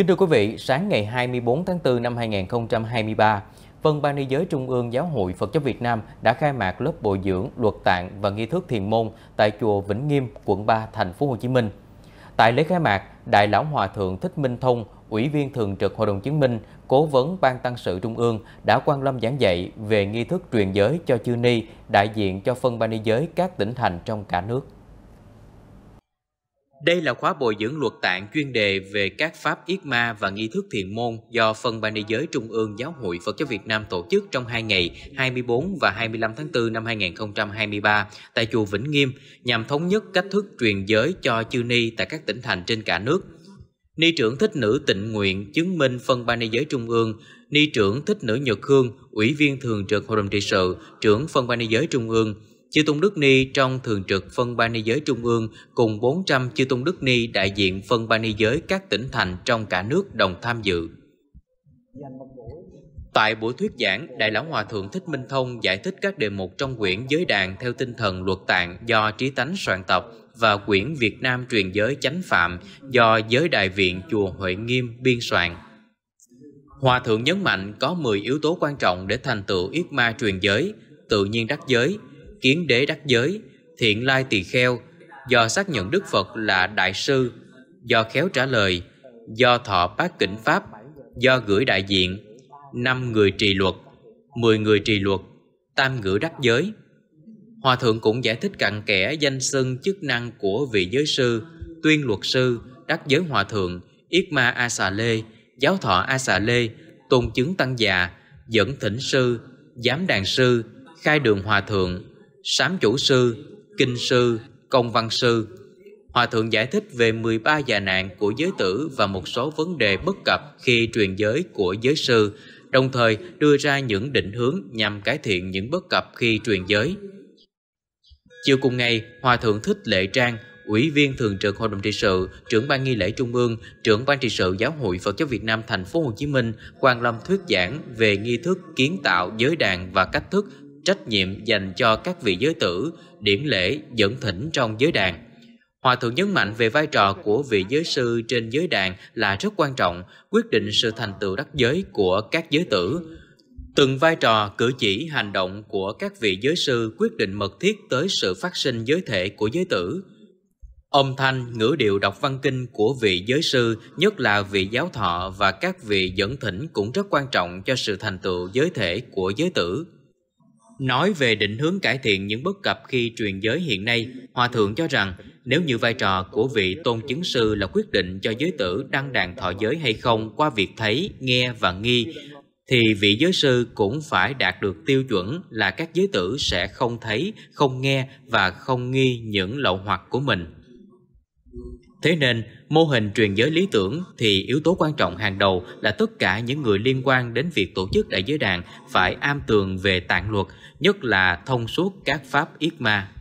Kính thưa quý vị, sáng ngày 24 tháng 4 năm 2023, phân Ban Ni giới Trung ương Giáo hội Phật giáo Việt Nam đã khai mạc lớp bồi dưỡng luật tạng và nghi thức thiền môn tại chùa Vĩnh Nghiêm, quận 3, thành phố Hồ Chí Minh. Tại lễ khai mạc, Đại lão Hòa thượng Thích Minh Thông, Ủy viên Thường trực Hội đồng Chứng minh, Cố vấn Ban Tăng sự Trung ương đã quan lâm giảng dạy về nghi thức truyền giới cho chư ni, đại diện cho phân ban ni giới các tỉnh thành trong cả nước. Đây là khóa bồi dưỡng luật tạng chuyên đề về các pháp yết ma và nghi thức thiền môn do Phân Ban Ni Giới Trung ương Giáo hội Phật giáo Việt Nam tổ chức trong hai ngày 24 và 25 tháng 4 năm 2023 tại Chùa Vĩnh Nghiêm nhằm thống nhất cách thức truyền giới cho chư ni tại các tỉnh thành trên cả nước. Ni trưởng thích nữ tịnh nguyện chứng minh Phân Ban Ni Giới Trung ương Ni trưởng thích nữ Nhật Hương, Ủy viên Thường trực Hội đồng trị sự, trưởng Phân Ban Ni Giới Trung ương, Chư Tôn Đức Ni trong Thường trực Phân Ban Ni Giới Trung ương cùng 400 Chư Tôn Đức Ni đại diện Phân Ban Ni Giới các tỉnh thành trong cả nước đồng tham dự. Tại buổi thuyết giảng, Đại Lão Hòa Thượng Thích Minh Thông giải thích các đề mục trong quyển Giới Đàn theo tinh thần luật tạng do Trí Tánh soạn tập và quyển Việt Nam truyền giới chánh phạm do Giới Đại Viện Chùa Huệ Nghiêm biên soạn. Hòa Thượng nhấn mạnh có 10 yếu tố quan trọng để thành tựu yết ma truyền giới, tự nhiên đắc giới – kiến đế đắc giới, thiện lai tỳ kheo, do xác nhận Đức Phật là đại sư, do khéo trả lời, do thọ bát kính pháp, do gửi đại diện, năm người trì luật, 10 người trì luật, tam ngữ đắc giới. Hòa thượng cũng giải thích cặn kẽ danh xưng chức năng của vị giới sư, tuyên luật sư, đắc giới hòa thượng, yết ma a xà lê, giáo thọ a xà lê, tôn chứng tăng già, dẫn thỉnh sư, giám đàn sư, khai đường hòa thượng, sám chủ sư, kinh sư, công văn sư. Hòa thượng giải thích về 13 già nạn của giới tử và một số vấn đề bất cập khi truyền giới của giới sư, đồng thời đưa ra những định hướng nhằm cải thiện những bất cập khi truyền giới. Chiều cùng ngày, Hòa thượng Thích Lệ Trang, Ủy viên Thường trực Hội đồng trị sự, trưởng ban nghi lễ Trung ương, trưởng ban trị sự Giáo hội Phật giáo Việt Nam thành phố Hồ Chí Minh, quan lâm thuyết giảng về nghi thức kiến tạo giới đàn và cách thức trách nhiệm dành cho các vị giới tử, điển lễ, dẫn thỉnh trong giới đàn. Hòa thượng nhấn mạnh về vai trò của vị giới sư trên giới đàn là rất quan trọng, quyết định sự thành tựu đắc giới của các giới tử. Từng vai trò, cử chỉ, hành động của các vị giới sư quyết định mật thiết tới sự phát sinh giới thể của giới tử. Âm thanh, ngữ điệu đọc văn kinh của vị giới sư, nhất là vị giáo thọ và các vị dẫn thỉnh cũng rất quan trọng cho sự thành tựu giới thể của giới tử. Nói về định hướng cải thiện những bất cập khi truyền giới hiện nay, Hòa Thượng cho rằng nếu như vai trò của vị tôn chứng sư là quyết định cho giới tử đăng đàn thọ giới hay không qua việc thấy, nghe và nghi, thì vị giới sư cũng phải đạt được tiêu chuẩn là các giới tử sẽ không thấy, không nghe và không nghi những lậu hoặc của mình. Thế nên, mô hình truyền giới lý tưởng thì yếu tố quan trọng hàng đầu là tất cả những người liên quan đến việc tổ chức đại giới đàn phải am tường về tạng luật, nhất là thông suốt các pháp yết ma.